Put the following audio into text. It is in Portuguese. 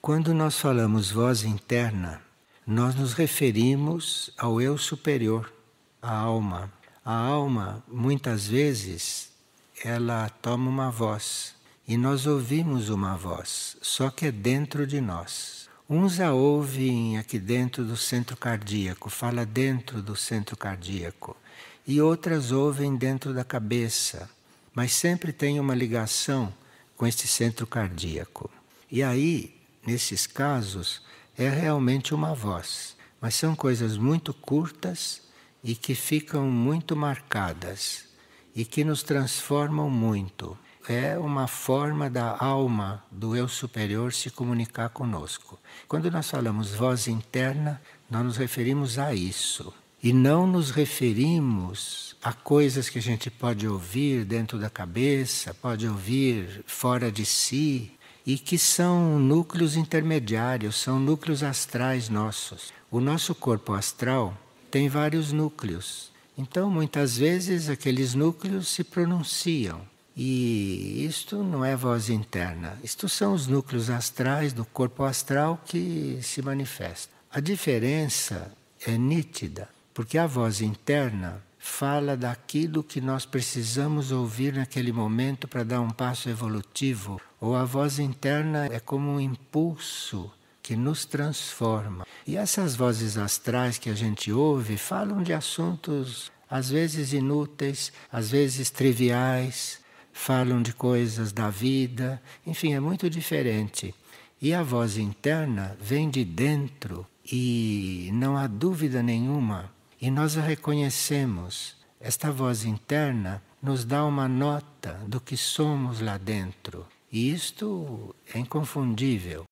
Quando nós falamos voz interna, nós nos referimos ao eu superior, à alma. A alma, muitas vezes, ela toma uma voz e nós ouvimos uma voz, só que é dentro de nós. Uns a ouvem aqui dentro do centro cardíaco, fala dentro do centro cardíaco, e outras ouvem dentro da cabeça, mas sempre tem uma ligação com este centro cardíaco. E aí nesses casos, é realmente uma voz. Mas são coisas muito curtas e que ficam muito marcadas e que nos transformam muito. É uma forma da alma do eu superior se comunicar conosco. Quando nós falamos voz interna, nós nos referimos a isso. E não nos referimos a coisas que a gente pode ouvir dentro da cabeça, pode ouvir fora de si, e que são núcleos intermediários, são núcleos astrais nossos. O nosso corpo astral tem vários núcleos. Então, muitas vezes, aqueles núcleos se pronunciam. E isto não é voz interna, isto são os núcleos astrais do corpo astral que se manifestam. A diferença é nítida, porque a voz interna fala daquilo que nós precisamos ouvir naquele momento para dar um passo evolutivo. Ou a voz interna é como um impulso que nos transforma. E essas vozes astrais que a gente ouve falam de assuntos às vezes inúteis, às vezes triviais, falam de coisas da vida, enfim, é muito diferente. E a voz interna vem de dentro e não há dúvida nenhuma e nós a reconhecemos. Esta voz interna nos dá uma nota do que somos lá dentro. E isto é inconfundível.